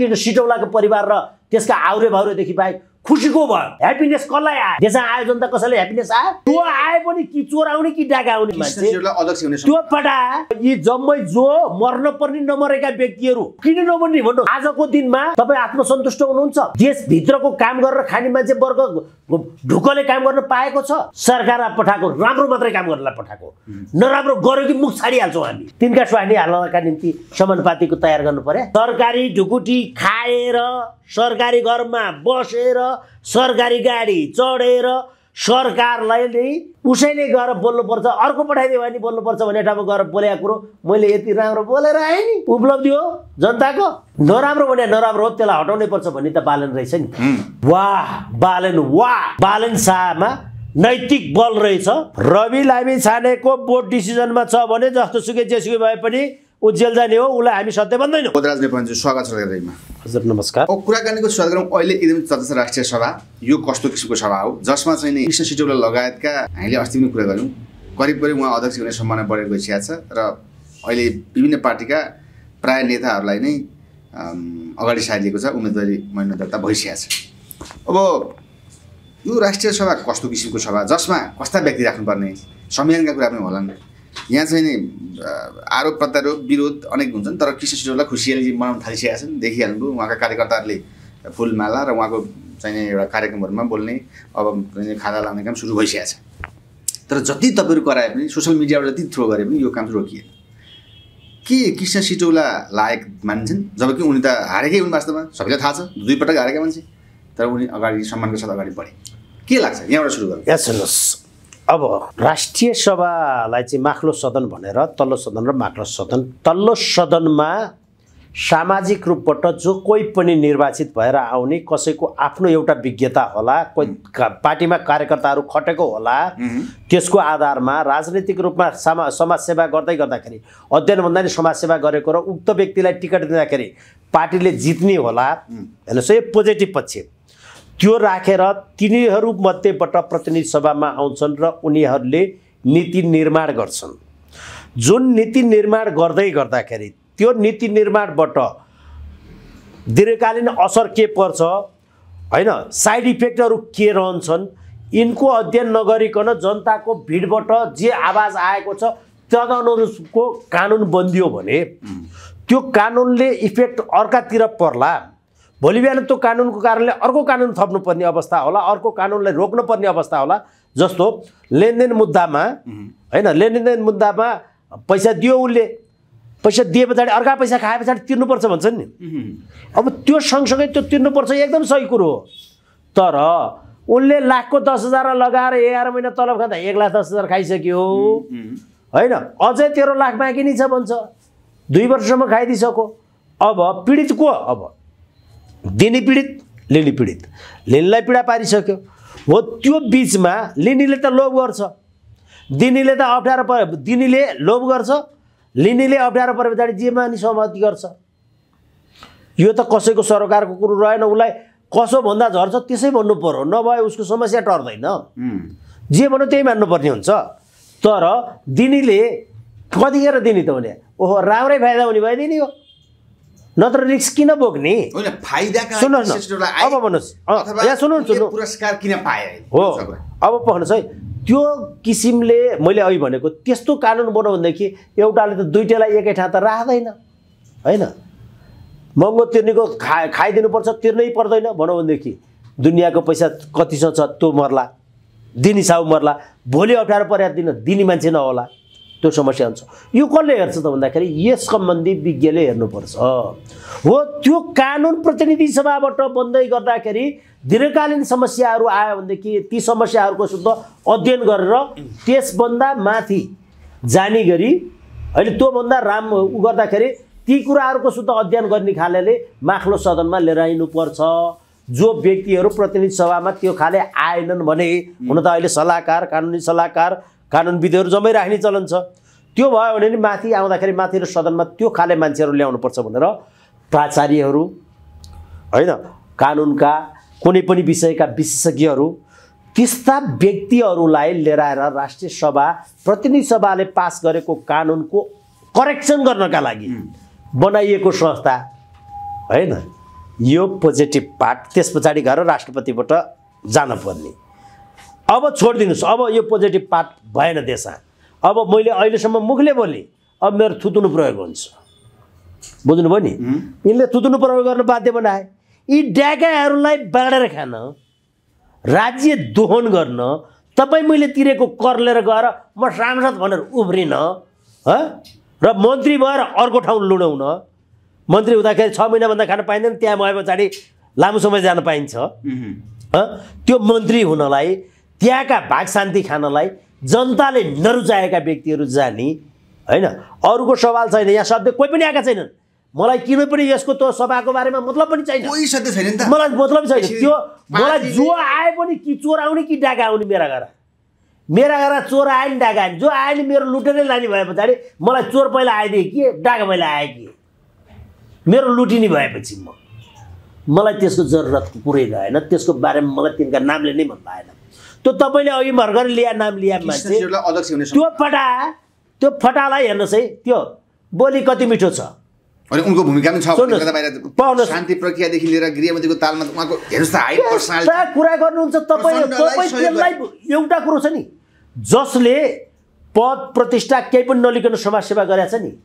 किन सिटौलाको परिवार र त्यसका आउरे भाउरेदेखि बाहेक खुसीको भयो ह्याप्पिनेस कसलाई आयो देश आयो जनता कसैले ह्याप्पिनेस आयो त्यो आए पनि कि चोर आउने कि डाका आउने मान्छे त्यो पटा यी जम्मै जो मर्न पर्ने नमरेका व्यक्तिहरू किन नमर्ने भन्नु आजको दिनमा तपाईँ आत्मसन्तुष्ट हुनुहुन्छ देशभित्रको काम गरेर खाने मान्छे वर्ग ढुकले काम गर्न पाएको छ सरकारलाई पठाएको राम्रो मात्रै काम गर्नलाई पठाएको नराम्रो गर्यो कि मुख छाडिहाल्छौँ हामी तिनका स्वानी हाल्नका निम्ति समानुपातिको तयार गर्नु पर्यो सरकारी ढुकुटी खाएर सरकारी घरमा बसेर सरकारी गाडी चढेर सरकारलाई नै उसैले गएर बोल्नुपर्छ अर्को पठाइदियो भने बोल्नुपर्छ भन्ने ठाउँमा गएर बोलेको कुरो मैले यति राम्रो बोलेर आएँ नि उपलब्धि हो जनताको नराम्रो भने नराम्रो हो त्यसलाई हटाउनै पर्छ भन्ने त बालन रहेछ नि वाह बालन वाह बालन शाहमा नैतिक बल रहेछ रवि लामी छानेको बोर्ड डिसिजनमा छ भने जस्तो सुकै जेसुकै भए पनि ऊ जेल जाने हो उसलाई हामी सत्य भन्दैनौँ बोधराज नेपालजी स्वागत छ हजुर नमस्कार अब कुराकानीको स्वागत गरौँ अहिले एकदम चर्चा राष्ट्रिय सभा यो कस्तो किसिमको सभा हो जसमा चाहिँ नि कृष्ण सिटौला लगायतका हामीले अस्ति पनि कुरा गऱ्यौँ करिब करिब उहाँ अध्यक्ष हुने सम्मान बढेर इच्छा छ र अहिले विभिन्न पार्टीका प्राय नेताहरूलाई नै अगाडि सारिएको छ उम्मेदवारी महिना दर्ता भइसकेको छ अब यो राष्ट्रिय सभा कस्तो किसिमको सभा जसमा कस्ता व्यक्ति राख्नुपर्ने संविधानका कुरा पनि होला नि यहाँ चाहिँ नि आरोप प्रत्यारोप विरोध अनेक हुन्छन् तर कृष्ण सिटोलाई खुसियाली मनाउन थालिसकेका छन् देखिहाल्नु उहाँका कार्यकर्ताहरूले फुलमाला र उहाँको चाहिँ एउटा कार्यक्रमहरूमा बोल्ने अब खाना लाउने काम सुरु भइसकेको छ तर जति तपाईँहरू कराए पनि सोसियल मिडियाबाट जति थ्रो गरे पनि यो काम रोकिएन के कृष्ण सिटौला लायक मान्छन् जबकि उनी त हारेकै हुन् वास्तवमा सबैलाई थाहा छ दुईपटक हारेका मान्छे तर उनी अगाडि सम्मानको साथ अगाडि बढे के लाग्छ यहाँबाट सुरु गर्नु यहाँ सुन्नुहोस् अब राष्ट्रिय सभालाई चाहिँ माख्लो सदन भनेर तल्लो सदन र माख्लो सदन तल्लो सदनमा सामाजिक रूपबाट जो कोही पनि निर्वाचित भएर आउने कसैको आफ्नो एउटा विज्ञता होला कोही पार्टीमा कार्यकर्ताहरू खटेको होला त्यसको आधारमा राजनैतिक रूपमा समा समाजसेवा गर्दै गर्दाखेरि अध्ययनभन्दा नै समाजसेवा गरेको र उक्त व्यक्तिलाई टिकट दिँदाखेरि पार्टीले जित्ने होला हेर्नुहोस् यो पोजिटिभ पक्ष त्यो राखेर मध्येबाट प्रतिनिधि सभामा आउँछन् र उनीहरूले नीति निर्माण गर्छन् जुन नीति निर्माण गर्दै गर्दाखेरि त्यो नीति निर्माणबाट दीर्घकालीन असर के पर्छ होइन साइड इफेक्टहरू के रहन्छन् यिनको अध्ययन नगरिकन जनताको भिडबाट जे आवाज आएको छ तदनुरूपको कानुन बनियो भने त्यो कानुनले इफेक्ट अर्कातिर पर्ला भोलि बिहान त्यो कानुनको कारणले अर्को कानुन थप्नुपर्ने अवस्था होला अर्को कानुनलाई रोक्नुपर्ने अवस्था होला जस्तो लेनदेन मुद्दामा होइन लेनदेन मुद्दामा पैसा दियो उसले पैसा दिए पछाडि अर्का पैसा खाए पछाडि तिर्नुपर्छ भन्छन् नि अब त्यो सँगसँगै त्यो तिर्नुपर्छ एकदम सही कुरो हो तर उनले लाखको दस हजार लगाएर एघार महिना तलब खाँदा एक लाख दस हजार खाइसक्यो होइन अझै तेह्र लाख बाँकी नै छ भन्छ दुई वर्षसम्म खाइदिइसक्यो अब पीडित को अब दिने पीडित लिने पीडित लिनलाई पीडा पारिसक्यो हो त्यो बिचमा लिनीले त लोभ गर्छ दिनेले त अप्ठ्यारो परे दिनेले लोभ गर्छ लिनीले अप्ठ्यारो परे पछाडि जे मानि सहमति गर्छ यो त कसैको सरकारको कुरो रहेन उसलाई कसो भन्दा झर्छ त्यसै भन्नु पऱ्यो नभए उसको समस्या टर्दैन जे भन्यो त्यही मान्नुपर्ने हुन्छ तर दिनीले कतिखेर दिने त भने ओहो राम्रै फाइदा हुने भयो दिने हो नत्र रिक्स किन बोक्ने अब यहाँ सुन्नु पुरस्कार किन पाए हो अब भन्नुहोस् है त्यो किसिमले मैले अघि भनेको त्यस्तो कानुन बनाऊ भनेदेखि एउटाले त दुइटालाई एकै ठाउँ त राख्दैन होइन महँगो तिर्नेको खा खाइदिनुपर्छ तिर्नै पर्दैन भनौँ भनेदेखि दुनियाँको पैसा कतिसम्म छ त्यो मर्ला दिनी साउ मर्ला भोलि अप्ठ्यारो पर्या दिन दिने मान्छे नहोला त्यो समस्या हुन्छ यो कसले हेर्छ त भन्दाखेरि यस सम्बन्धी विज्ञले हेर्नुपर्छ हो त्यो कानुन प्रतिनिधि सभाबाट बन्दै गर्दाखेरि दीर्घकालीन समस्याहरू आयो भनेदेखि ती समस्याहरूको शुद्ध अध्ययन गरेर त्यसभन्दा माथि जाने गरी अहिले त्योभन्दा राम ऊ गर्दाखेरि ती कुराहरूको शुद्ध अध्ययन गर्ने खाले माख्लो सदनमा लिएर आइनुपर्छ जो व्यक्तिहरू प्रतिनिधि सभामा त्यो खाले आएनन् भने हुन त अहिले सल्लाहकार कानुनी सल्लाहकार कानुन कानुनविदहरू जम्मै राख्ने चलन छ त्यो भयो भने नि माथि आउँदाखेरि माथिल्लो सदनमा त्यो खाले मान्छेहरू ल्याउनुपर्छ भनेर प्राचार्यहरू होइन कानुनका कुनै पनि विषयका विशेषज्ञहरू त्यस्ता व्यक्तिहरूलाई लिएर आएर राष्ट्रिय सभा प्रतिनिधि सभाले पास गरेको कानुनको करेक्सन गर्नका लागि बनाइएको संस्था होइन यो पोजिटिभ पार्ट त्यस पछाडि गएर राष्ट्रपतिबाट जान अब छोडिदिनुहोस् अब यो पोजिटिभ पार्ट भएन देशमा अब मैले अहिलेसम्म मुखले बोलेँ अब मेरो थुतुनु प्रयोग हुन्छ बुझ्नुभयो नि यिनले थुतुनु प्रयोग गर्न बाध्य बनाए यी ड्याकाहरूलाई बाँडेर खान राज्य दोहन गर्न तपाईँ मैले तिरेको कर लिएर गएर म सांसद भनेर उभ्रिन र मन्त्री भएर अर्को ठाउँ लुडाउन मन्त्री हुँदाखेरि छ महिनाभन्दा खान पाइँदैन त्यहाँ भए पछाडि लामो समय जान पाइन्छ त्यो मन्त्री हुनलाई त्यहाँका भाग शान्ति खानलाई जनताले नरुचाएका व्यक्तिहरू जाने होइन अरूको सवाल छैन यहाँ शब्द कोही पनि आएका छैनन् मलाई किन पनि यसको त्यो सभाको बारेमा मतलब पनि छैन कोही सत्य छैन नि त मलाई मतलब छैन त्यो मलाई जो आए पनि कि चोर आउने कि डाका आउने मेरा घर मेरा घर चोर आयो नि डाका आयो जो आयो नि मेरो लुटेरै लाने भए पछाडि मलाई चोर पहिला आइदिए कि डाका पहिला आए कि मेरो लुटिने भएपछि म मलाई त्यसको जरुरत पुरै भएन त्यसको बारेमा मलाई तिनका नामले नै मन पाएन त्यो तपाईँले अघि भर्खर लिया नाम लिया मान्छे त्यो फटा त्यो फटालाई हेर्नुहोस् है त्यो बोली कति मिठो छ अनि उनको भूमिका पनि छ शान्ति प्रक्रियादेखि लिएर गृहमन्त्रीको तालमा उहाँको हेर्नुहोस् त हाई पर्सनालिटी कुरा गर्नुहुन्छ तपाईँ तपाईँ त्यसलाई एउटा कुरो छ नि जसले पद प्रतिष्ठा केही पनि नलिकन समाजसेवा गरेका छ नि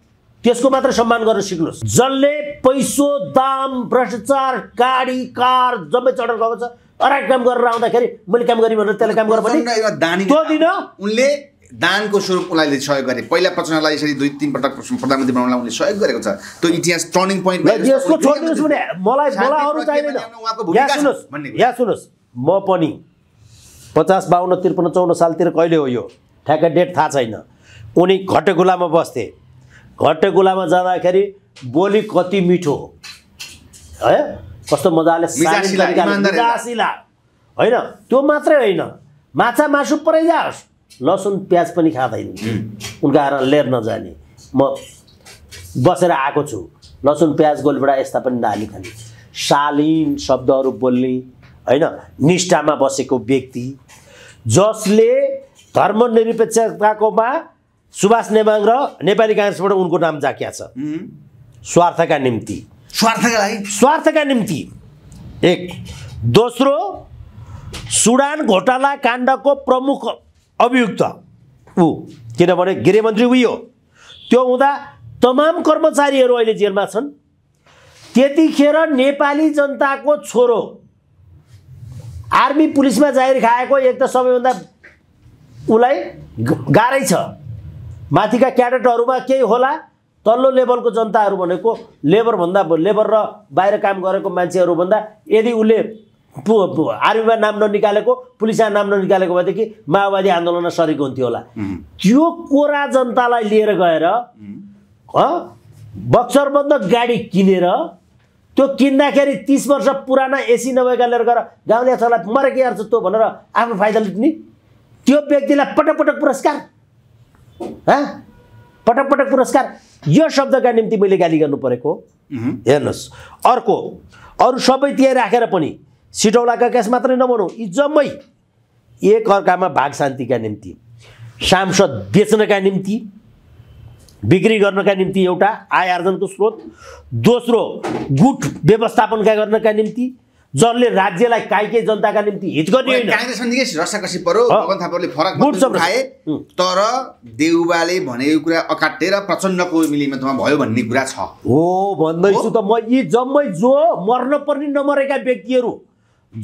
त्यसको मात्र सम्मान गर्न सिक्नुहोस् जसले पैसो दाम भ्रष्टाचार गाडी कार जम्मै चढाएर गएको छ अराट काम गरेर आउँदाखेरि मैले काम गरेँ भनेर त्यसलाई काम गरेँ पनि दिन उनले दानको स्वरूप उसलाई सहयोग गरे पहिला प्रचण्डलाई यसरी दुई तिन पटक प्रधानमन्त्री बनाउनलाई उनले सहयोग गरेको छ त्यो इतिहास टर्निङ पोइन्ट मलाई मलाई अरू चाहिँदैन यहाँ सुन्नुहोस् यहाँ सुन्नुहोस् म पनि पचास बाहन्न त्रिपन्न चौन्न सालतिर कहिले हो यो ठ्याक्कै डेट थाहा छैन उनी घटेकुलामा बस्थे घटेकुलामा जाँदाखेरि बोली कति मिठो है कस्तो मजाले होइन त्यो मात्रै होइन माछा मासु पराइजाओस् लसुन प्याज पनि खाँदैन उनका आएर लेर नजाने म बसेर आएको छु लसुन प्याज गोलीबाट यस्ता पनि नाली खाने शालीन शब्दहरू बोल्ने होइन निष्ठामा बसेको व्यक्ति जसले धर्मनिरपेक्षताकोमा सुभाष नेवाङ र नेपाली काङ्ग्रेसबाट उनको नाम जाकिया छ स्वार्थका निम्ति स्वार्थका लागि स्वार्थका निम्ति एक दोस्रो सुडान घोटाला काण्डको प्रमुख अभियुक्त ऊ किनभने गृहमन्त्री उयो त्यो हुँदा तमाम कर्मचारीहरू अहिले जेलमा छन् त्यतिखेर नेपाली जनताको छोरो आर्मी पुलिसमा जाहिर खाएको एक त सबैभन्दा उसलाई गाह्रै छ माथिका क्याडेटहरूमा केही होला तल्लो लेभलको जनताहरू भनेको लेबरभन्दा लेबर र बाहिर काम गरेको मान्छेहरूभन्दा यदि उसले आर्मीमा नाम ननिकालेको पुलिसमा नाम ननिकालेको भएदेखि माओवादी आन्दोलनमा सरेको हुन्थ्यो होला त्यो कोरा जनतालाई लिएर गएर बक्सरबन्द गाडी किनेर त्यो किन्दाखेरि तिस वर्ष पुराना एसी नभएका लिएर गएर गाउँले छलाई मरे के गर्छ भनेर आफ्नो फाइदा लुट्ने त्यो व्यक्तिलाई पटक पटक पुरस्कार पटक पटक पुरस्कार यो शब्दका निम्ति मैले गाली गर्नु परेको हेर्नुहोस् अर्को अरू सबै त्यहाँ राखेर पनि सिटौलाका केस मात्रै नभनौँ यी जम्मै एक अर्कामा भाग शान्तिका निम्ति सांसद बेच्नका निम्ति बिक्री गर्नका निम्ति एउटा आय आर्जनको स्रोत दोस्रो गुट व्यवस्थापनका गर्नका निम्ति जसले राज्यलाई काइके जनताका निम्ति हित गर्ने होइन रसाकसी परो थापाले फरक उठाए तर देउबाले भनेको कुरा अकाटेर प्रचण्डको मिलिमतमा भयो भन्ने कुरा छ हो भन्दैछु त म यी जम्मै जो मर्न पर्ने नमरेका व्यक्तिहरू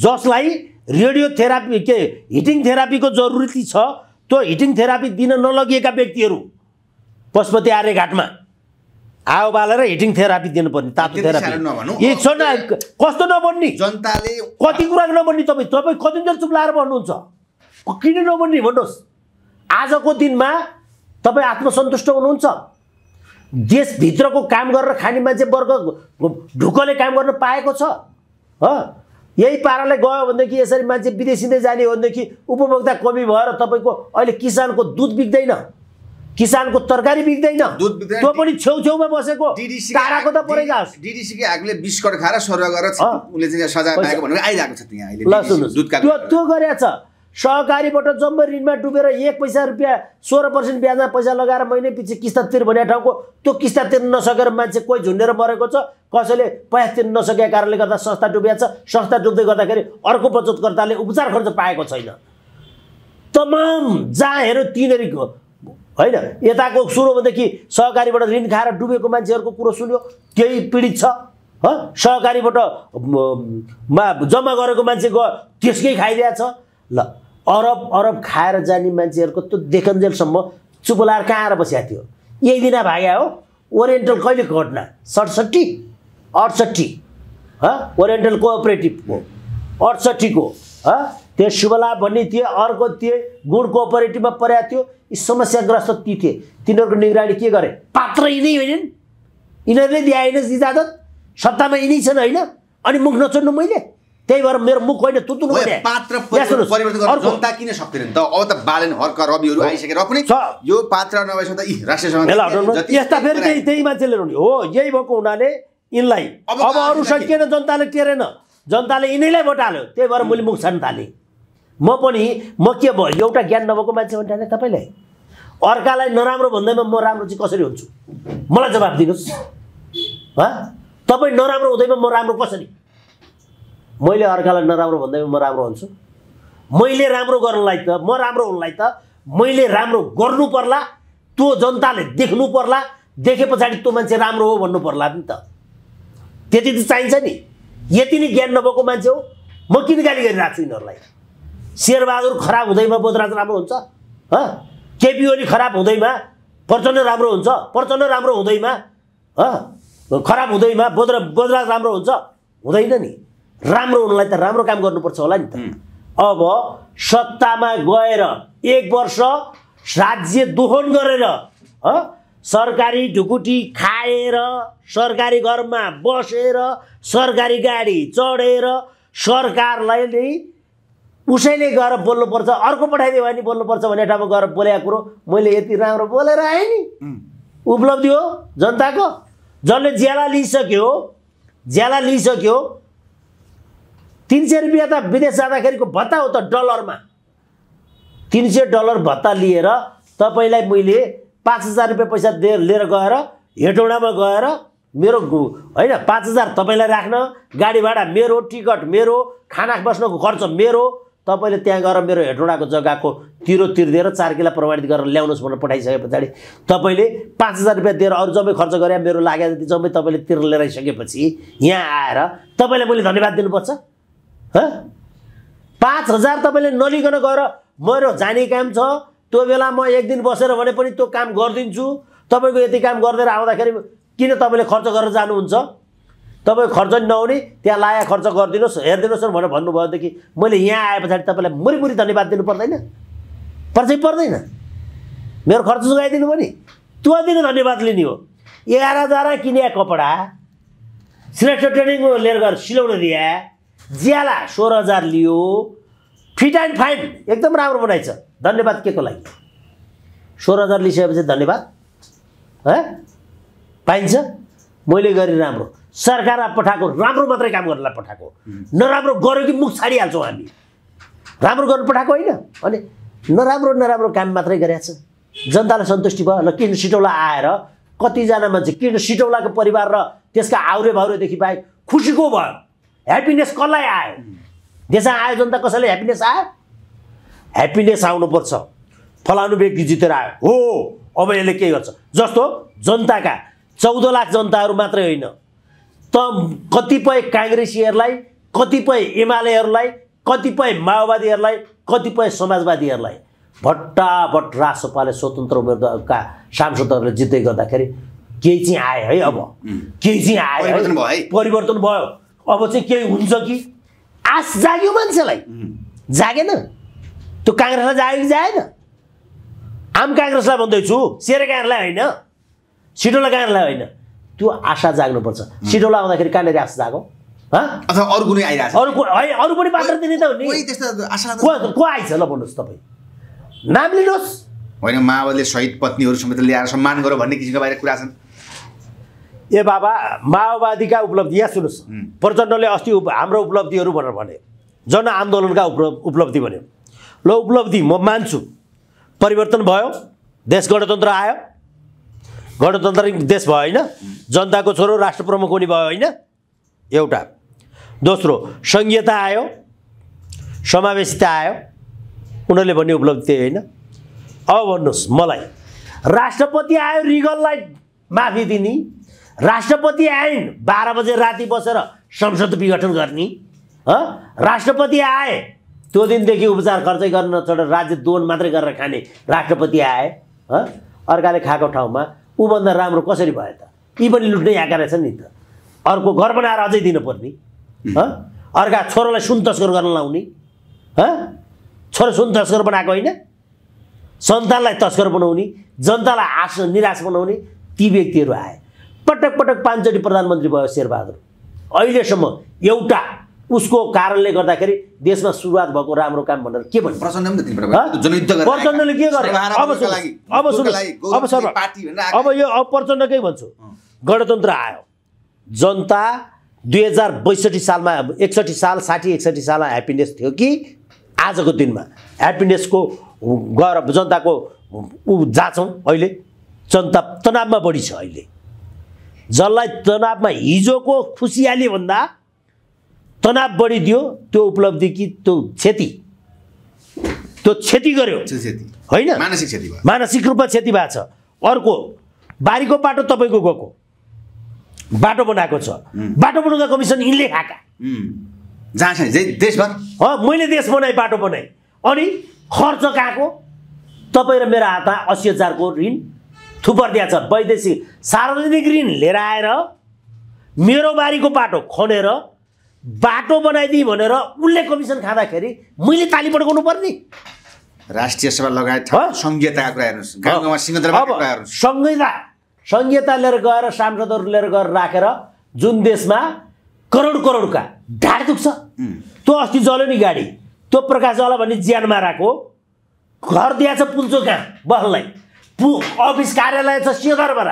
जसलाई रेडियो थेरापी के हिटिङ थेरापीको जरुरी छ त्यो हिटिङ थेरापी दिन नलगिएका व्यक्तिहरू पशुपति आर्यघाटमा आव बालेर हिटिङ थेरापी दिनुपर्ने तातो थेरापी छैन कस्तो नबन्ने जनताले कति कुरा नबन्ने तपाईँ तपाईँ कतिजना चुप लाएर भन्नुहुन्छ किन नबन्ने भन्नुहोस् आजको दिनमा तपाईँ आत्मसन्तुष्ट हुनुहुन्छ देशभित्रको काम गरेर खाने मान्छे वर्ग ढुकले काम गर्न पाएको छ यही पाराले गयो भनेदेखि यसरी मान्छे विदेशी नै जाने हो भनेदेखि उपभोक्ता कमी भएर तपाईँको अहिले किसानको दुध बिग्दैन किसानको तरकारी बिग्दैन त्यो पनि छेउछेउमा बसेको ताराको त परै डिडिसीकै बिस्कट खाएर सर्व गरेर उसले चाहिँ सजाय पाएको भनेर आइरहेको छ त्यहाँ अहिले त्यो गरेछ सहकारीबाट जम्मै ऋणमा डुबेर एक पैसा रुपियाँ सोह्र पर्सेन्ट ब्याजमा पैसा लगाएर महिनै पछि किस्ता तिर भन्ने ठाउँको त्यो किस्ता तिर्न नसकेर मान्छे कोही झुन्डेर मरेको छ कसैले पैसा तिर्न नसकेको कारणले गर्दा संस्था डुबिया छ संस्था डुब्दै गर्दाखेरि अर्को बचतकर्ताले उपचार खर्च पाएको छैन तमाम जहाँ जहाँहरू तिनीहरूको होइन यताको सुरु भनेदेखि सहकारीबाट ऋण खाएर डुबेको मान्छेहरूको कुरो सुन्यो केही पीडित छ ह सहकारीबाट मा जम्मा गरेको मान्छे त्यसकै त्यसकै छ ल अरब अरब खाएर जाने मान्छेहरूको त्यो देखन्जेलसम्म चुपलाएर कहाँ आएर बसिया थियो यही दिन भाग्या हो ओरिएन्टल कहिले घटना सडसट्ठी अडसट्ठी ह ओरिएन्टल कोअपरेटिभ हो अडसट्ठीको त्यो शुभलाभ भन्ने थिए अर्को थिए गुण कोअपरेटिभमा परेको थियो यी समस्याग्रस्त ती थिए तिनीहरूको निगरानी के गरे पात्र यिनै होइनन् यिनीहरूले दिए होइन इजाजत सत्तामा यिनै छन् होइन अनि मुख नचुन्नु मैले त्यही भएर मेरो मुख होइन तुतु पात्र परिवर्तन जनता किन सक्दैन त अब त बालन हर्क रविहरू आइसकेर पनि यो पात्र नभएसम्म त राष्ट्रिय यस्ता फेरि त्यही मान्छेले हो यही भएको हुनाले यिनलाई अब अरू सकिएन जनताले टेरेन जनताले यिनैलाई भोट हाल्यो त्यही भएर मैले मुख छन् थालेँ म पनि म के भयो एउटा ज्ञान नभएको मान्छे भने तपाईँलाई अर्कालाई नराम्रो भन्दैमा म राम्रो चाहिँ कसरी हुन्छु मलाई जवाब दिनुहोस् तपाईँ नराम्रो हुँदैमा म राम्रो कसरी मैले अर्कालाई नराम्रो भन्दैमा म राम्रो हुन्छु मैले राम्रो गर्नलाई त म राम्रो हुनलाई त मैले राम्रो गर्नु पर्ला त्यो जनताले देख्नु पर्ला देखे पछाडि त्यो मान्छे राम्रो हो भन्नु पर्ला नि त त्यति त चाहिन्छ नि यति नै ज्ञान नभएको मान्छे हो म किन गाली गरिरहेको छु यिनीहरूलाई शेरबहादुर खराब हुँदैमा बोधराज राम्रो हुन्छ केपी ओली खराब हुँदैमा प्रचण्ड राम्रो हुन्छ प्रचण्ड राम्रो हुँदैमा खराब हुँदैमा बोधरा बोधराज राम्रो हुन्छ हुँदैन नि राम्रो हुनलाई त राम्रो काम गर्नुपर्छ होला नि त अब सत्तामा गएर एक वर्ष राज्य दोहन गरेर सरकारी ढुकुटी खाएर सरकारी घरमा बसेर सरकारी गाडी चढेर सरकारलाई नै उसैले गएर बोल्नुपर्छ अर्को पठाइदियो भने बोल्नुपर्छ भन्ने ठाउँमा गएर बोलेको कुरो मैले यति राम्रो बोलेर आएँ नि उपलब्धि हो जनताको जसले ज्याला लिइसक्यो ज्याला लिइसक्यो तिन सय रुपियाँ त विदेश जाँदाखेरिको भत्ता हो त डलरमा तिन सय डलर भत्ता लिएर तपाईँलाई मैले पाँच हजार रुपियाँ पैसा दिएर लिएर गएर हेटौँडामा गएर मेरो होइन पाँच हजार तपाईँलाई राख्न गाडी भाडा मेरो टिकट मेरो खाना बस्नको खर्च मेरो तपाईँले त्यहाँ गएर मेरो हेटौँडाको जग्गाको तिरो तिर्दिएर चार किला प्रमाणित गरेर ल्याउनुहोस् भनेर पठाइसके पछाडि तपाईँले पाँच हजार रुपियाँ दिएर अरू जम्मै खर्च गरे मेरो लाग्यो जति जम्मै तपाईँले तिर लिएर आइसकेपछि यहाँ आएर तपाईँलाई मैले धन्यवाद दिनुपर्छ पाँच हजार तपाईँले नलिकन गएर मेरो जाने काम छ त्यो बेला म एक दिन बसेर भने पनि त्यो काम गरिदिन्छु तपाईँको यति काम गरिदिएर आउँदाखेरि किन तपाईँले खर्च गरेर जानुहुन्छ तपाईँ खर्च नहुने त्यहाँ लाया खर्च गरिदिनुहोस् हेरिदिनुहोस् भनेर भन्नुभयोदेखि मैले यहाँ आए पछाडि तपाईँलाई मुरीमुरी धन्यवाद दिनु पर्दैन पर्छ पर्दैन मेरो खर्च सुगाइदिनु भयो त्यो दिन धन्यवाद लिने हो एघार हजार किने कपडा सिलेक्टर ट्रेनिङ लिएर गएर सिलाउन दिए ज्याला सोह्र हजार लियो फिट एन्ड फाइन एकदम राम्रो बनाइन्छ धन्यवाद के को लागि सोह्र हजार लिइसकेपछि धन्यवाद है पाइन्छ मैले गरेँ राम्रो सरकारलाई पठाएको राम्रो मात्रै काम गर्नलाई पठाएको नराम्रो गऱ्यो कि मुख छाडिहाल्छौँ हामी राम्रो गर्नु पठाएको होइन अनि नराम्रो नराम्रो काम मात्रै गरेछ जनतालाई सन्तुष्टि भयो ल किन सिटौला आएर कतिजना मान्छे किन सिटौलाको परिवार र त्यसका आउरे भाउरेदेखि बाहेक खुसीको भयो ह्याप्पिनेस कसलाई आयो देशा आयोजन त कसैले ह्याप्पिनेस आयो ह्याप्पिनेस आउनुपर्छ फलानु व्यक्ति जितेर आयो हो अब यसले के गर्छ जस्तो जनताका चौध लाख जनताहरू मात्रै होइन त कतिपय काङ्ग्रेसीहरूलाई कतिपय एमालेहरूलाई कतिपय माओवादीहरूलाई कतिपय समाजवादीहरूलाई भट्ट रासोपाले स्वतन्त्र उम्मेद्वारका सांसदहरूले जित्दै गर्दाखेरि केही चाहिँ आए है अब केही चाहिँ आए परिवर्तन भयो अब चाहिँ केही हुन्छ कि आश जाग्यो मान्छेलाई जागेन त्यो काङ्ग्रेसलाई जाग्यो कि जाएन आम काङ्ग्रेसलाई भन्दैछु सेरे काङ्ग्रेसलाई होइन सिडोला काङ्ग्रेसलाई होइन त्यो आशा जाग्नुपर्छ सिटोला आउँदाखेरि कहाँनिर आशा जागो अरू कुनै अरू पनि पात्र दिने त हो को आइछ ल भन्नुहोस् तपाईँ नाम लिनुहोस् होइन माओवादीले शहीद पत्नीहरू समेत ल्याएर सम्मान गर भन्ने किसिमको बाहिर कुरा छन् ए बाबा माओवादीका उपलब्धि यहाँ सुन्नुहोस् प्रचण्डले अस्ति हाम्रो उपलब्धिहरू भनेर भने जनआन्दोलनका उप उपलब्धि भन्यो ल उपलब्धि म मान्छु परिवर्तन भयो देश गणतन्त्र आयो गणतन्त्र देश भयो होइन जनताको छोरो राष्ट्र प्रमुख हुने भयो होइन एउटा दोस्रो सङ्घीयता आयो समावेशिता आयो उनीहरूले भन्ने उपलब्धि त्यही होइन अब भन्नुहोस् मलाई राष्ट्रपति आयो रिगललाई माफी दिने राष्ट्रपति आइन् बाह्र बजे राति बसेर संसद विघटन गर्ने राष्ट्रपति आए त्यो दिनदेखि उपचार खर्चै गर्न नचढेर राज्य दोन मात्रै गरेर खाने राष्ट्रपति आए अर्काले खाएको ठाउँमा ऊभन्दा राम्रो कसरी भयो त यी पनि लुट्नै आएका रहेछन् नि त अर्को घर बनाएर अझै दिनुपर्ने अर्का छोरालाई सुन तस्कर गर्न लाउने छोरा सुन तस्कर बनाएको होइन सन्तानलाई तस्कर बनाउने जनतालाई आश निराश बनाउने ती व्यक्तिहरू आए पटक पटक पाँचचोटि प्रधानमन्त्री भयो शेरबहादुर अहिलेसम्म एउटा उसको कारणले गर्दाखेरि देशमा सुरुवात भएको राम्रो काम भनेर के भन्नु प्रचण्डले के गर्छ अब अब अब सर अब यो अब प्रचण्डकै भन्छु गणतन्त्र आयो जनता दुई हजार बैसठी सालमा एकसठी साल साठी एकसठी सालमा ह्याप्पिनेस थियो कि आजको दिनमा ह्याप्पिनेसको गएर जनताको ऊ जाँचौँ अहिले जनता तनावमा बढी छ अहिले जसलाई तनावमा हिजोको भन्दा तनाव बढी दियो त्यो उपलब्धि कि त्यो क्षति त्यो क्षति गर्यो होइन मानसिक क्षति मानसिक रूपमा क्षति भएको छ अर्को बारीको बाटो तपाईँको गएको बाटो बनाएको छ बाटो बनाउँदा कमिसन यिनले खाएका जहाँ छ देशभर मैले देश बनाएँ बाटो बनाएँ अनि खर्च कहाँको तपाईँ र मेरो हातमा असी हजारको ऋण थुपर्दिया छ वैदेशिक सार्वजनिक ऋण लिएर आएर मेरो बारीको पाटो खनेर बाटो बनाइदिएँ भनेर उसले कमिसन खाँदाखेरि मैले ताली पड्काउनु पर्ने राष्ट्रिय सभा लगायत सङ्घीयताको कुरा हेर्नुहोस् सङ्घीयता लिएर गएर सांसदहरू लिएर गएर राखेर जुन देशमा करोड करोडका ढाड दुख्छ त्यो अस्ति जल्यो नि गाडी त्यो प्रकाश जल भने ज्यान माराको घर दिएछ पुल्चो कहाँ बहललाई पु अफिस कार्यालय छ सिंहदरबार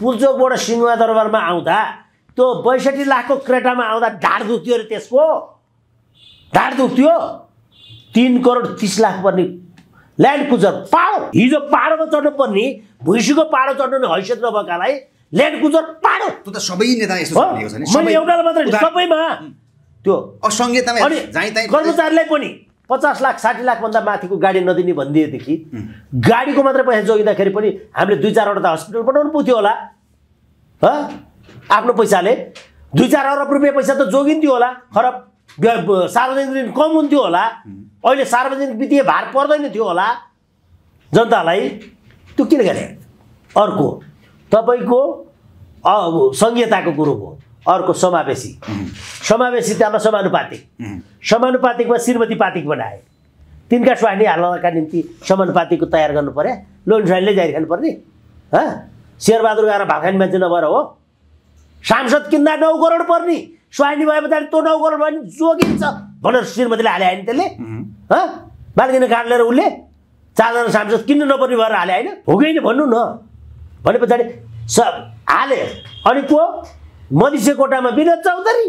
पुल्चोकबाट सिंहदरबारमा आउँदा त्यो बैसठी लाखको क्रेटामा आउँदा ढाड दुख्थ्यो अरे त्यसको ढाड दुख्थ्यो तिन करोड तिस लाख पर्ने ल्यान्ड कुचर पाडो हिजो पाडोमा चढ्नु पर्ने भुइँसीको पाडो चढ्नु हैसियत नभएकालाई ल्यान्ड कुचर पाडो त सबै नेता यस्तो मैले एउटालाई मात्रै सबैमा त्यो कर्मचारीलाई पनि पचास लाख साठी लाखभन्दा माथिको गाडी नदिने भनिदिएदेखि गाडीको मात्रै पैसा जोगिँदाखेरि पनि हामीले दुई चारवटा त हस्पिटल पठाउनु पुग्थ्यो होला आफ्नो पैसाले दुई चार अरब रुपियाँ पैसा त जोगिन्थ्यो होला खराब सार्वजनिक ऋण कम हुन्थ्यो होला अहिले सार्वजनिक वित्तीय भार पर्दैन थियो होला जनतालाई त्यो किन गरे अर्को तपाईँको सङ्घीयताको कुरो हो अर्को समावेशी समावेशी समावेशितामा समानुपातिक समानुपातिकमा श्रीमती पातिक बनाए तिनका सुहानी हाल्नका निम्ति समानुपातिकको तयार गर्नु पऱ्यो लोन सुहानीले जारी खानुपर्ने हँ शेरबहादुर गएर भाखानी मान्छे नभएर हो सांसद किन्दा नौ करोड पर्ने स्वाहिनी भए पछाडि त्यो नौ करोड भयो भने जोगिन्छ भनेर श्रीमतीले हाले होइन त्यसले हँ बालकिन कार्ड लिएर उसले चारजना सांसद किन्नु नपर्ने भएर हाले होइन भोगेन भन्नु न भने पछाडि स हाले अनि त्यो मधिसे कोटामा विनोद चौधरी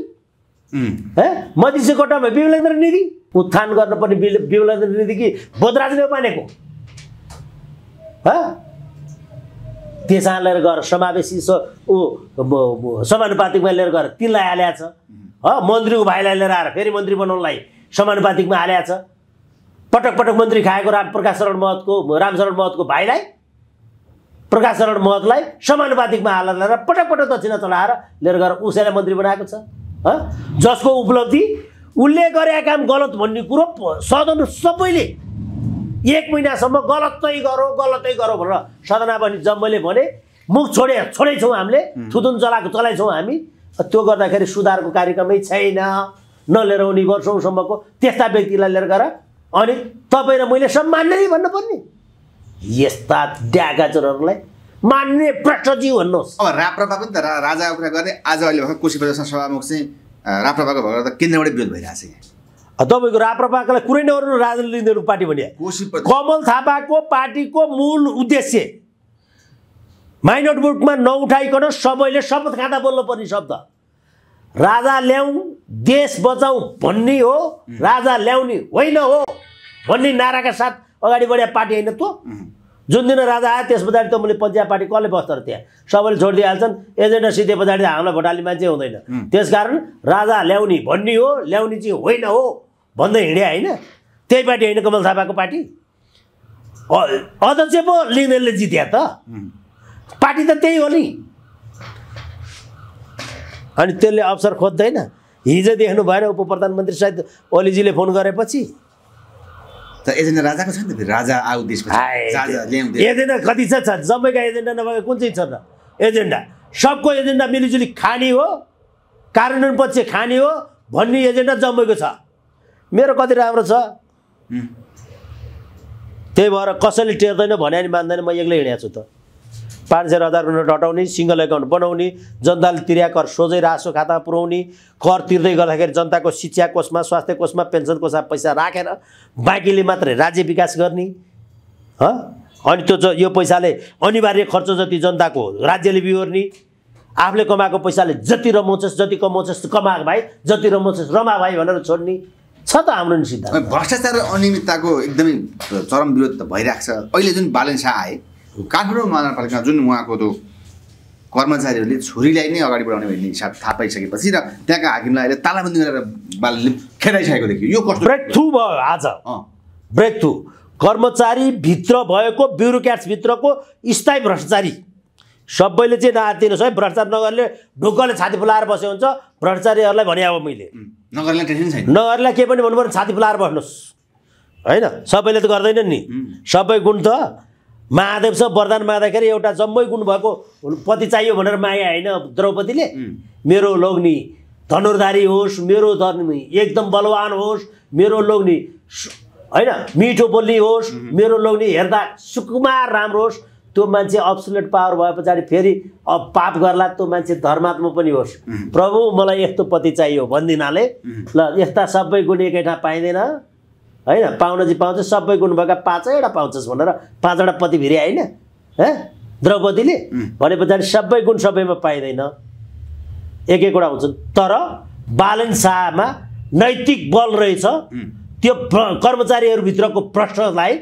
है मधिसे कोटामा विमलेन्द्र निधि उत्थान गर्नुपर्ने विमलेन्द्र निधि कि बोधराजले मानेको त्यहाँ लिएर गएर समावेशी ऊ समानुपातिकमा लिएर गएर तिनलाई हाल्या छ मन्त्रीको भाइलाई लिएर आएर फेरि मन्त्री बनाउनलाई समानुपातिकमा हाल्या छ पटक पटक मन्त्री खाएको राम प्रकाश शरण महतको रामशरण महतको भाइलाई प्रकाश शरण महतलाई समानुपातिकमा हालत लगाएर पटक पटक दक्षिणा चलाएर लिएर गएर उसैलाई मन्त्री बनाएको छ जसको उपलब्धि उसले गरेका काम गलत भन्ने कुरो सदन सबैले एक महिनासम्म गलतै गरौँ गलतै गरौँ भनेर सदना पनि जम्मैले भने मुख छोडे छोडेछौँ हामीले थुदुन चलाएको चलाइछौँ हामी त्यो गर्दाखेरि सुधारको कार्यक्रमै छैन नलिएर उनी वर्षौँसम्मको त्यस्ता व्यक्तिलाई लिएर गएर अनि तपाईँ र मैले सम्मान नै भन्नुपर्ने यस्ता ड्यागाचरहरूलाई मान्ने प्रष्टजी भन्नुहोस् अब राप्रपा पनि त राजाको कुरा गर्ने आज अहिले भर्खर कोशी प्रदर्शन सभामुख चाहिँ राप्रपाको भएर त केन्द्रबाटै विरोध भइरहेको छ तपाईँको राप्रपाकोलाई कुरै नगर्नु राजाले नेहरू पार्टी भने कमल थापाको पार्टीको मूल उद्देश्य माइनर बुकमा नउठाइकन सबैले शपथ बोल्नु पर्ने शब्द राजा ल्याउँ देश बचाउँ भन्ने हो राजा ल्याउने होइन हो भन्ने नाराका साथ अगाडि बढ्या पार्टी होइन तँ जुन दिन राजा आयो त्यस पछाडि त मैले पञ्चायत पार्टी कसले बस्छ र त्यहाँ सबैले छोडिदिइहाल्छन् एजेन्डा सिधे पछाडि हामीलाई भोटाली मान्छे हुँदैन त्यसकारण राजा ल्याउने भन्ने हो ल्याउने चाहिँ होइन हो भन्दै हिँडे होइन त्यही पार्टी होइन कमल थापाको पार्टी अध्यक्ष पो लिनेले जित्या त पार्टी त त्यही हो नि अनि त्यसले अवसर खोज्दैन हिजो देख्नु भएन उप प्रधानमन्त्री सायद ओलीजीले फोन गरेपछि त एजेन्डा राजाको छ नि राजा आउ देशको एजेन्डा कति छ सबैका एजेन्डा नभएको कुन चाहिँ छ त एजेन्डा सबको एजेन्डा मिलिजुली खाने हो कार्यान्वयन पछि खाने हो भन्ने एजेन्डा जम्मैको छ मेरो कति राम्रो छ त्यही भएर कसैले टेर्दैन भने नि मान्दैन म एक्लै हिँडेको छु त पाँच हजार हजार रुपियाँ हटाउने सिङ्गल एकाउन्ट बनाउने जनताले तिर्या कर सोझै रासो खातामा पुऱ्याउने कर तिर्दै गर्दाखेरि जनताको शिक्षा कोषमा स्वास्थ्य कोषमा पेन्सन कोषमा पैसा राखेर बाँकीले मात्रै राज्य विकास गर्ने ह अनि त्यो यो पैसाले अनिवार्य खर्च जति जनताको राज्यले बिहोर्ने आफूले कमाएको पैसाले जति रमाउँछस् जति कमाउँछस् कमा भाइ जति रमाउँछस् रमा भाइ भनेर छोड्ने छ त हाम्रो नि सिद्धान्त भ्रष्टाचार र अनियमितताको एकदमै चरम विरोध त भइरहेको छ अहिले जुन बालेन्सा आए काठमाडौँ महानगरपालिकामा जुन उहाँको त्यो कर्मचारीहरूले छोरीलाई नै अगाडि बढाउने भन्ने हिसाब थाहा पाइसकेपछि र त्यहाँका हाकिमलाई अहिले तालाबन्दी गरेर बालले खेदाइसकेको देखियो यो कस्तो ब्रेक थ्रु भयो आज ब्रेक थ्रु कर्मचारीभित्र भएको ब्युरोक्राट्सभित्रको स्थायी भ्रष्टाचारी सबैले चाहिँ नआ दिनुहोस् है भ्रष्टाचार नगरले ढुक्कले छाती फुलाएर बस्यो हुन्छ भ्रष्टाचारीहरूलाई भने अब मैले नगरलाई टेन्सन छैन नगरलाई के पनि भन्नु पर्ने छाती फुलाएर बस्नुहोस् होइन सबैले त गर्दैनन् नि सबै गुण त महादेव छ वरदान माग्दाखेरि एउटा जम्मै गुण भएको पति चाहियो भनेर माया होइन द्रौपदीले मेरो लोग्नी धनुर्धारी होस् मेरो धर्मी एकदम बलवान होस् मेरो लोग्नी होइन मिठो बोल्ने होस् मेरो लोग्नी हेर्दा सुकुमार राम्रो होस् त्यो मान्छे अब्सुलेट पावर भए पछाडि फेरि अब पाप गर्ला त्यो मान्छे धर्मात्मा पनि होस् प्रभु मलाई यस्तो पति चाहियो भनिदिनाले ल यस्ता सबै गुण एकै ठाउँ पाइँदैन होइन पाउन चाहिँ पाउँछ सबै गुणभएका पाँचैवटा पाउँछस् भनेर पाँचवटा पति भिरे होइन है द्रौपदीले भने पछाडि सबै गुण सबैमा पाइँदैन एक एकवटा हुन्छन् तर बालन शाहमा नैतिक बल रहेछ त्यो कर्मचारीहरूभित्रको प्रश्नलाई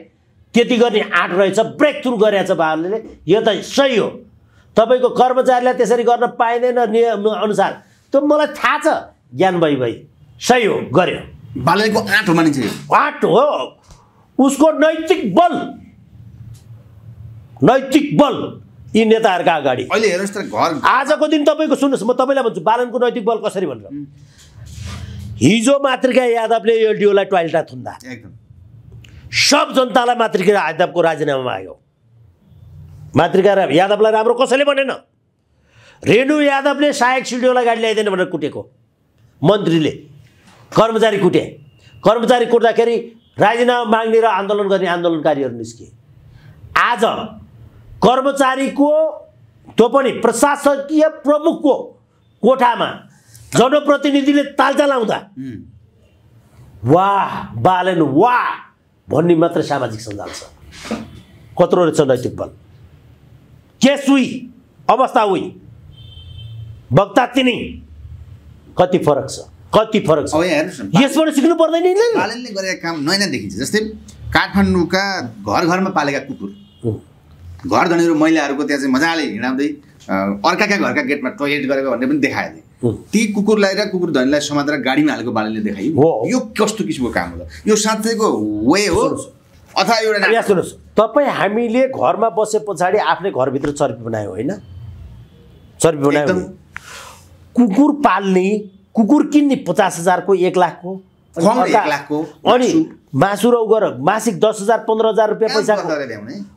त्यति गर्ने आँट रहेछ ब्रेक थ्रु गरेछ बालनले यो त सही हो तपाईँको कर्मचारीलाई त्यसरी गर्न पाइँदैन नियम अनुसार त्यो मलाई थाहा छ ज्ञान भइ भई सही हो गऱ्यो बालको आँट हो मानिन्छ आँट हो उसको नैतिक बल नैतिक बल यी नेताहरूका अगाडि अहिले हेर्नुहोस् त घर आजको दिन तपाईँको सुन्नुहोस् म तपाईँलाई भन्छु बालनको नैतिक बल कसरी भनेर हिजो मातृका यादवले एलडिओलाई टोयलेटा थुन्दा एकदम सब जनतालाई मातृका यादवको राजीनामा आयो मातृका यादवलाई राम्रो कसैले भनेन रेणु यादवले सहायक सिडिओलाई गाडी ल्याइदिएन भनेर कुटेको मन्त्रीले कर्मचारी कुटे कर्मचारी कुट्दाखेरि राजीनामा माग्ने र आन्दोलन गर्ने आन्दोलनकारीहरू निस्किए आज कर्मचारीको त्यो पनि प्रशासकीय प्रमुखको कोठामा जनप्रतिनिधिले ताल्चा लाउँदा वा बालन वा भन्ने मात्र सामाजिक सञ्जाल छ कत्रो रहेछ नैतिक बल के सुई अवस्था उही वक्ता तिनी कति फरक छ कति फरक छ यसबाट सिक्नु पर्दैन पालनले गरेका काम नयाँ देखिन्छ जस्तै काठमाडौँका घर घरमा पालेका कुकुर घर धनीहरू महिलाहरूको त्यहाँ चाहिँ मजाले हिँडाउँदै अर्काका घरका गेटमा टोयलेट गरेको भन्ने पनि देखायो ती कुकुरलाई र कुकुर धनीलाई समातेर गाडीमा हालेको बालनले देखायो यो कस्तो किसिमको काम हो यो साँच्चैको वे हो अथवा एउटा सुन्नुहोस् तपाईँ हामीले घरमा बसे पछाडि आफ्नै घरभित्र चर्पी बनायो होइन चर्पी बनायो कुकुर पाल्ने कुकुर किन्ने पचास हजारको एक लाखको अनि मासु रौ गर मासिक दस हजार पन्ध्र हजार रुपियाँ पैसा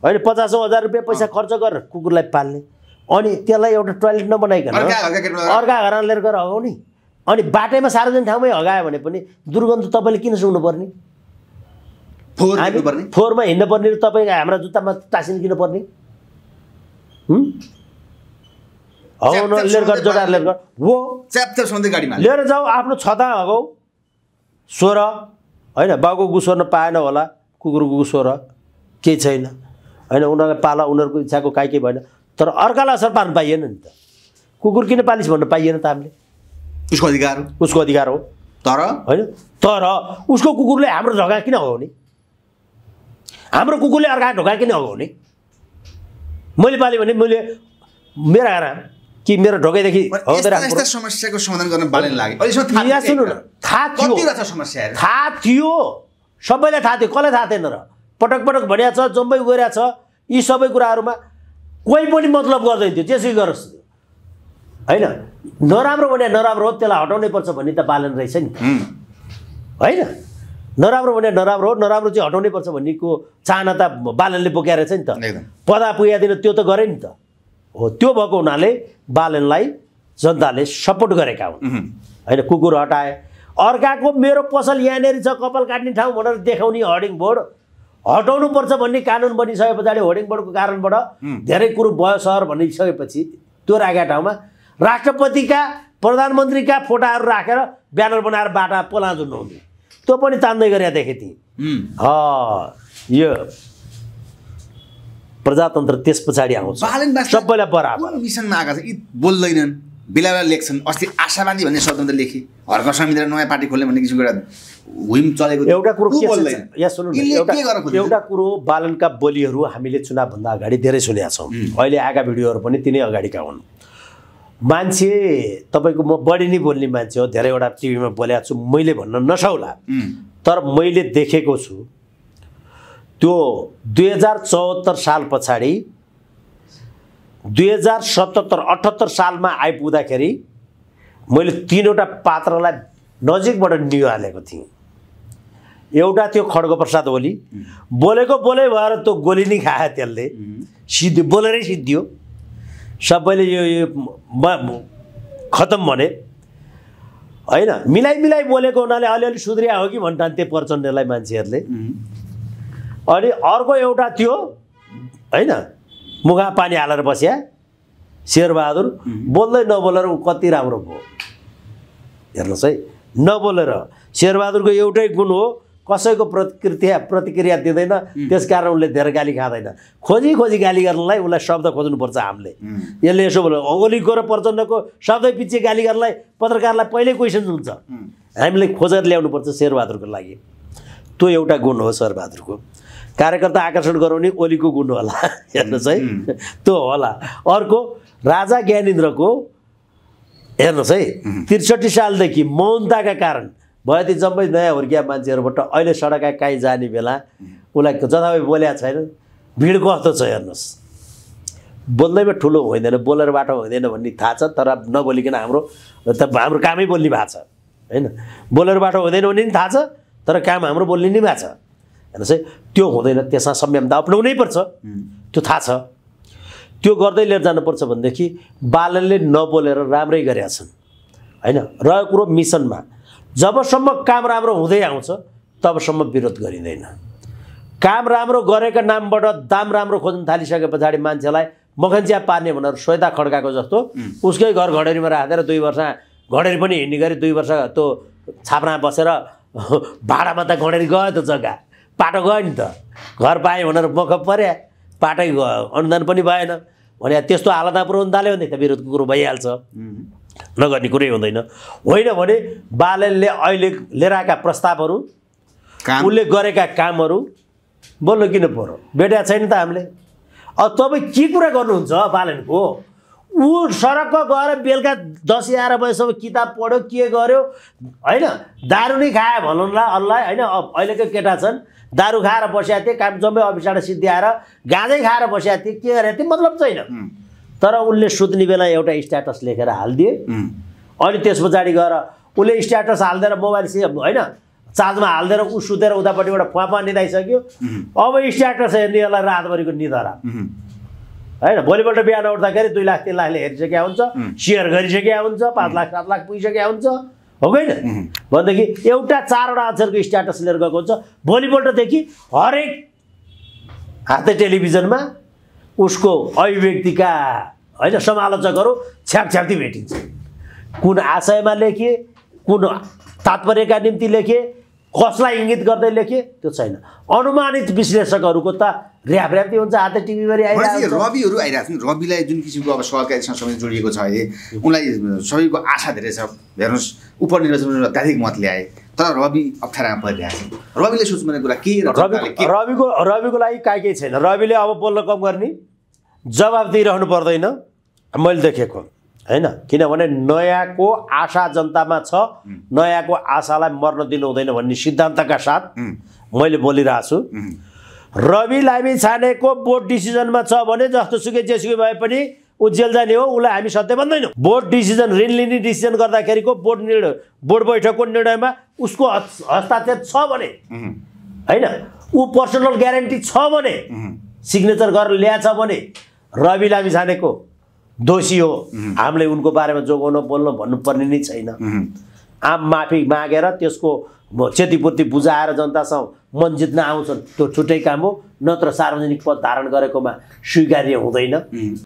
होइन पचासौँ हजार रुपियाँ पैसा खर्च गरेर कुकुरलाई पाल्ने अनि त्यसलाई एउटा टोयलेट नबनाइकन अर्का घर लिएर गएर हगाउने अनि बाटैमा सार्वजनिक ठाउँमै हगायो भने पनि दुर्गन्ध तपाईँले किन सुन्नुपर्ने फोहोरमा हिँड्नुपर्ने र तपाईँ हाम्रा जुत्तामा टासिन किन्नुपर्ने गाडीमा लिएर जाऊ आफ्नो छता हगाऊ स्वर होइन बाउको गु स्वर्न पाएन होला कुकुरको गु केही छैन होइन उनीहरूलाई पाला उनीहरूको इच्छाको काहीँ केही भएन तर अर्कालाई असर पार्नु पाइएन नि त कुकुर किन पालिस् भन्नु पाइएन त हामीले उसको अधिकार हो उसको अधिकार हो तर होइन तर उसको कुकुरले हाम्रो ढोका किन हगाउने हाम्रो कुकुरले अर्काको ढोका किन हगाउने मैले पालेँ भने मैले मेरा आराम कि मेरो ढोकैदेखि समस्याको समाधान गर्न सुन्नु थाहा थियो समस्या थाहा थियो सबैलाई थाहा थियो कसलाई थाहा थिएन र पटक पटक भनिया छ जम्मै छ यी सबै कुराहरूमा कोही पनि मतलब गर्दैन थियो त्यसै गरोस् होइन नराम्रो भने नराम्रो हो त्यसलाई हटाउनै पर्छ भन्ने त पालन रहेछ नि होइन नराम्रो भने नराम्रो हो नराम्रो चाहिँ हटाउनै पर्छ भन्नेको चाहना त बालनले बोकेर रहेछ नि त पदा पुग्याइदिन त्यो त गरे नि त हो त्यो भएको हुनाले बालनलाई जनताले सपोर्ट गरेका हुन् होइन कुकुर हटाए अर्काको मेरो पसल यहाँनिर छ कपाल काट्ने ठाउँ भनेर देखाउने हर्डिङ बोर्ड हटाउनुपर्छ भन्ने कानुन बनिसके पछाडि होर्डिङ बोर्डको कारणबाट धेरै कुरो भयो सहर भनिसकेपछि त्यो राखेका ठाउँमा राष्ट्रपतिका प्रधानमन्त्रीका फोटाहरू राखेर ब्यानर बनाएर बाटा पोला नहुने त्यो पनि तान्दै गरेका देखेँ थिएँ यो प्रजातन्त्र त्यस पछाडि आउँछ सबैलाई बराबर मिसनमा आएका छ यी बोल्दैनन् बेला बेला लेख्छन् अस्ति आशावादी भन्ने शब्द लेखे हर्क समिति नयाँ पार्टी खोल्ने भन्ने किसिमको एउटा हुम चलेको एउटा कुरो यहाँ सुन्नु एउटा कुरो बालनका बोलीहरू हामीले चुनावभन्दा अगाडि धेरै सुनेका छौँ अहिले आएका भिडियोहरू पनि तिनै अगाडिका हुन् मान्छे तपाईँको म बढी नै बोल्ने मान्छे हो धेरैवटा टिभीमा बोलेको छु मैले भन्न नसौला तर मैले देखेको छु त्यो दुई हजार चौहत्तर साल पछाडि दुई हजार सतहत्तर अठहत्तर सालमा आइपुग्दाखेरि मैले तिनवटा पात्रलाई नजिकबाट निहालेको थिएँ एउटा थियो प्रसाद ओली बोलेको बोले भएर त्यो गोली नै खायो त्यसले सिद्धि बोलेरै सिद्धियो सबैले यो, यो खतम भने होइन मिलाइ मिलाइ बोलेको हुनाले अलिअलि सुध्रिया हो कि भन्ठान्थे प्रचण्डलाई मान्छेहरूले अनि अर्को एउटा त्यो होइन मुगा पानी हालेर बस्या शेरबहादुर बोल्दै नबोलेर ऊ कति राम्रो भयो हेर्नुहोस् है नबोलेर शेरबहादुरको एउटै गुण हो कसैको प्रतिक्रिया प्रतिक्रिया दिँदैन त्यसकारण उसले धेरै गाली खाँदैन खोजी खोजी गाली गर्नलाई उसलाई शब्द खोज्नुपर्छ हामीले यसले यसो बोल्नु औगोलिकको र प्रचण्डको शब्दै पछि गाली गर्नलाई पत्रकारलाई पहिल्यै क्वेसन हुन्छ हामीले खोजेर ल्याउनुपर्छ शेरबहादुरको लागि त्यो एउटा गुण हो शेरबहादुरको कार्यकर्ता आकर्षण गराउने ओलीको गुण होला हेर्नुहोस् है त्यो होला अर्को राजा ज्ञानेन्द्रको हेर्नुहोस् है त्रिसठी सालदेखि मौनताका कारण भयो ती जम्मै नयाँ हुर्किया मान्छेहरूबाट अहिले सडक काहीँ जाने बेला उसलाई जथाभावी बोल्या छैन भिड कस्तो छ हेर्नुहोस् बोल्दैमा ठुलो हुँदैन बोलेर बाटो हुँदैन भन्ने थाहा छ तर नबोलिकन हाम्रो त हाम्रो कामै बोल्ने भएको छ होइन बोलेर बाटो हुँदैन भने पनि थाहा छ तर काम हाम्रो बोल्ने नै भएको छ हेर्नुहोस् है त्यो हुँदैन त्यसमा संयमता अप्नाउनै पर्छ त्यो थाहा छ त्यो गर्दै लिएर जानुपर्छ भनेदेखि बालनले नबोलेर राम्रै गरेका छन् होइन र कुरो मिसनमा जबसम्म काम राम्रो हुँदै आउँछ तबसम्म विरोध गरिँदैन काम राम्रो गरेका नामबाट दाम राम्रो खोज्न थालिसके पछाडि मान्छेलाई मखन्चिया पार्ने भनेर श्वेता खड्काको जस्तो उसकै घर घडेरीमा राखेर दुई वर्ष घडेरी पनि हिँड्ने गरी दुई वर्ष त्यो छाप्रा बसेर भाडामा त घडेरी गयो त जग्गा पाटो गयो नि त घर पाएँ भनेर मख पऱ्यो पाटै गयो अनुदान पनि भएन भने त्यस्तो हालतमा पुऱ्याउनु थाल्यो भने त विरोधको कुरो भइहाल्छ नगर्ने कुरै हुँदैन होइन भने बालनले अहिले लिएर आएका प्रस्तावहरू उसले गरेका कामहरू बोल्नु किन पऱ्यो भेटेका छैन त हामीले अब तपाईँ के कुरा गर्नुहुन्छ बालनको ऊ सडकमा गएर बेलुका दस एघार बजीसम्म किताब पढ्यो के गर्यो होइन दारु नै खायो भनौँ न अल्लाह होइन अहिलेको केटा छन् दारु खाएर बसेका थिए काम जम्मै अफिसबाट सिद्धिआएर गाँजै खाएर बसिया थिए के गरेको थिएँ मतलब छैन तर उसले सुत्ने बेला एउटा स्ट्याटस लेखेर हालिदिए अनि त्यस पछाडि गएर उसले स्ट्याटस हालिदिएर मोबाइल सि होइन चार्जमा हालिदिएर ऊ सुतेर उतापट्टिबाट फुवा निधाइसक्यो अब स्ट्याटस हेर्ने यसलाई रातभरिको निधरा होइन भोलिपल्ट बिहान उठ्दाखेरि दुई लाख तिन लाखले हेरिसकेका हुन्छ सेयर गरिसकेका हुन्छ पाँच लाख सात लाख पुगिसकेका हुन्छ हो कि भनेदेखि एउटा चारवटा अक्षरको स्ट्याटस लिएर गएको हुन्छ भोलिपल्टदेखि हरेक हाते टेलिभिजनमा उसको अभिव्यक्तिका होइन समालोचकहरू छ्यापछ्याप्ती भेटिन्छ कुन आशयमा लेखे कुन तात्पर्यका निम्ति लेखे कसलाई इङ्गित गर्दै लेखे त्यो छैन अनुमानित विश्लेषकहरूको त ऱ्याप्याप्ती हुन्छ आइरहेको छ रविहरू आइरहेको छ रविलाई जुन किसिमको अब सहकारीसँग समेत जोडिएको छ अहिले उनलाई सबैको आशा धेरै छ हेर्नुहोस् उपनिर्वाचन अत्याधिक मत ल्याए तर रवि अप्ठ्यारामा परिरहेको छ रविले सोच्नु कुरा के रविको रविको लागि काहीँ केही छैन रविले अब बोल्न कम गर्ने जवाब दिइरहनु पर्दैन मैले देखेको होइन किनभने नयाँको आशा जनतामा छ नयाँको आशालाई मर्न दिनु हुँदैन भन्ने सिद्धान्तका साथ मैले बोलिरहेको छु रवि लामी छानेको बोर्ड डिसिजनमा छ भने जस्तो सुकै जेसुकै भए पनि ऊ जेल जाने हो उसलाई हामी सत्य भन्दैनौँ बोर्ड डिसिजन ऋण लिने डिसिजन गर्दाखेरिको बोर्ड निर्णय बोर्ड बैठकको निर्णयमा उसको हस्ताक्षर छ भने होइन ऊ पर्सनल ग्यारेन्टी छ भने सिग्नेचर गरेर ल्याएछ भने रवि लामी छानेको दोषी हो हामीले उनको बारेमा जोगाउन बोल्न भन्नुपर्ने नै छैन आम माफी मागेर त्यसको क्षतिपूर्ति बुझाएर जनतासँग मन जित्न आउँछन् त्यो छुट्टै काम हो नत्र सार्वजनिक पद धारण गरेकोमा स्वीकार्य हुँदैन